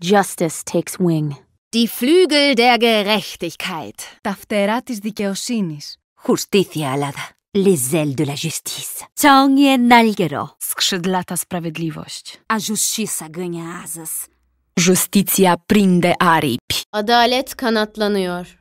Justice takes wing. Die Flügel der Gerechtigkeit. Τα φτερά της δικαιοσύνης. Justicia alada. Les ailes de la justice. Ciągnie nalgiero. Skrzydlata sprawiedliwość. A justícia ganha asas. Justicia prinde aripi. Adalet kanatlanıyor.